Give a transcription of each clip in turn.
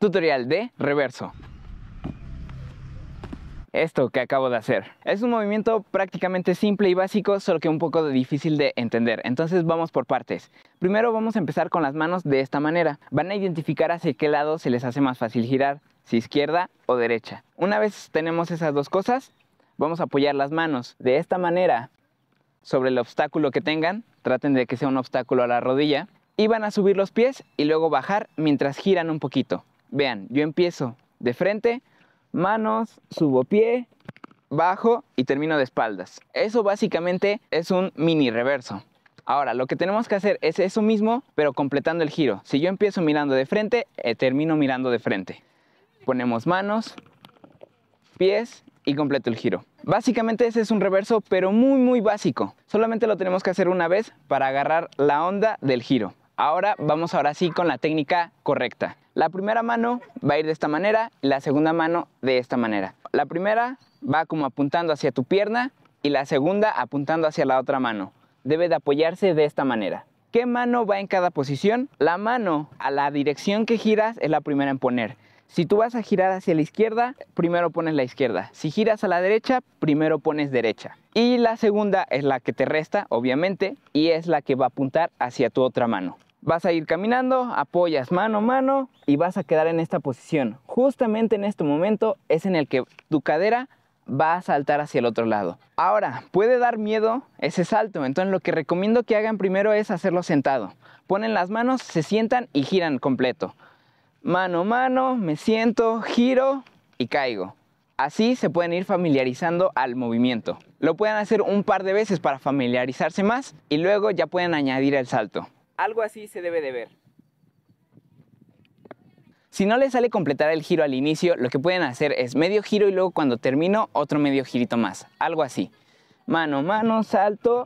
Tutorial de reverso. Esto que acabo de hacer. Es un movimiento prácticamente simple y básico, solo que un poco difícil de entender. Entonces vamos por partes. Primero vamos a empezar con las manos de esta manera. Van a identificar hacia qué lado se les hace más fácil girar, si izquierda o derecha. Una vez tenemos esas dos cosas, vamos a apoyar las manos de esta manera sobre el obstáculo que tengan. Traten de que sea un obstáculo a la rodilla y van a subir los pies y luego bajar mientras giran un poquito. Vean, yo empiezo de frente, manos, subo pie, bajo y termino de espaldas. Eso básicamente es un mini reverso. Ahora, lo que tenemos que hacer es eso mismo, pero completando el giro. Si yo empiezo mirando de frente, eh, termino mirando de frente. Ponemos manos, pies y completo el giro. Básicamente ese es un reverso, pero muy muy básico. Solamente lo tenemos que hacer una vez para agarrar la onda del giro. Ahora vamos ahora sí con la técnica correcta. La primera mano va a ir de esta manera y la segunda mano de esta manera. La primera va como apuntando hacia tu pierna y la segunda apuntando hacia la otra mano. Debe de apoyarse de esta manera. ¿Qué mano va en cada posición? La mano a la dirección que giras es la primera en poner. Si tú vas a girar hacia la izquierda, primero pones la izquierda. Si giras a la derecha, primero pones derecha. Y la segunda es la que te resta, obviamente, y es la que va a apuntar hacia tu otra mano. Vas a ir caminando, apoyas mano a mano y vas a quedar en esta posición. Justamente en este momento es en el que tu cadera va a saltar hacia el otro lado. Ahora, puede dar miedo ese salto, entonces lo que recomiendo que hagan primero es hacerlo sentado. Ponen las manos, se sientan y giran completo. Mano a mano, me siento, giro y caigo. Así se pueden ir familiarizando al movimiento. Lo pueden hacer un par de veces para familiarizarse más y luego ya pueden añadir el salto. Algo así se debe de ver. Si no les sale completar el giro al inicio, lo que pueden hacer es medio giro y luego cuando termino otro medio girito más. Algo así. Mano, mano, salto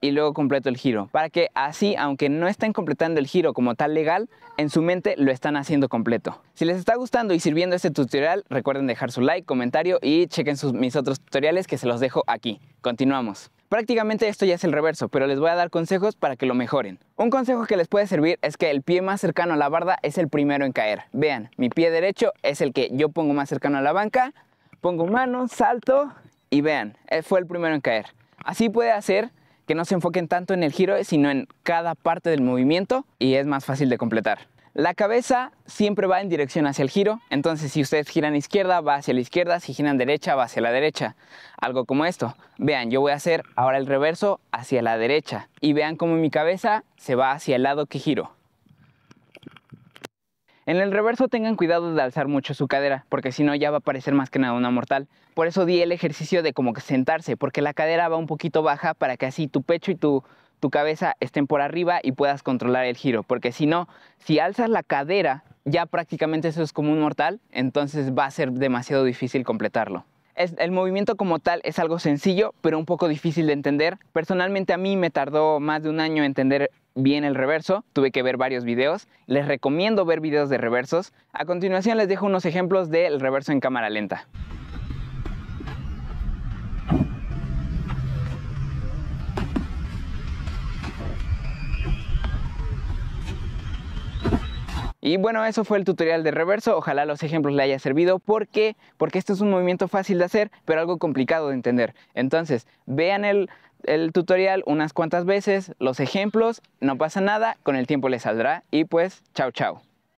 y luego completo el giro. Para que así, aunque no estén completando el giro como tal legal, en su mente lo están haciendo completo. Si les está gustando y sirviendo este tutorial, recuerden dejar su like, comentario y chequen mis otros tutoriales que se los dejo aquí. Continuamos. Prácticamente esto ya es el reverso, pero les voy a dar consejos para que lo mejoren. Un consejo que les puede servir es que el pie más cercano a la barda es el primero en caer. Vean, mi pie derecho es el que yo pongo más cercano a la banca, pongo mano, salto y vean, eh, fue el primero en caer. Así puede hacer que no se enfoquen tanto en el giro, sino en cada parte del movimiento y es más fácil de completar. La cabeza siempre va en dirección hacia el giro, entonces si ustedes giran izquierda va hacia la izquierda, si giran derecha va hacia la derecha. Algo como esto. Vean, yo voy a hacer ahora el reverso hacia la derecha y vean cómo mi cabeza se va hacia el lado que giro. En el reverso tengan cuidado de alzar mucho su cadera, porque si no ya va a parecer más que nada una mortal. Por eso di el ejercicio de como que sentarse, porque la cadera va un poquito baja para que así tu pecho y tu tu cabeza estén por arriba y puedas controlar el giro, porque si no, si alzas la cadera, ya prácticamente eso es como un mortal, entonces va a ser demasiado difícil completarlo. el movimiento como tal es algo sencillo, pero un poco difícil de entender. Personalmente a mí me tardó más de un año entender bien el reverso, tuve que ver varios videos, les recomiendo ver videos de reversos. A continuación les dejo unos ejemplos del reverso en cámara lenta. Y bueno, eso fue el tutorial de reverso, ojalá los ejemplos le haya servido, porque Porque este es un movimiento fácil de hacer, pero algo complicado de entender. Entonces, vean el, el tutorial unas cuantas veces, los ejemplos, no pasa nada, con el tiempo les saldrá y pues, chao chao.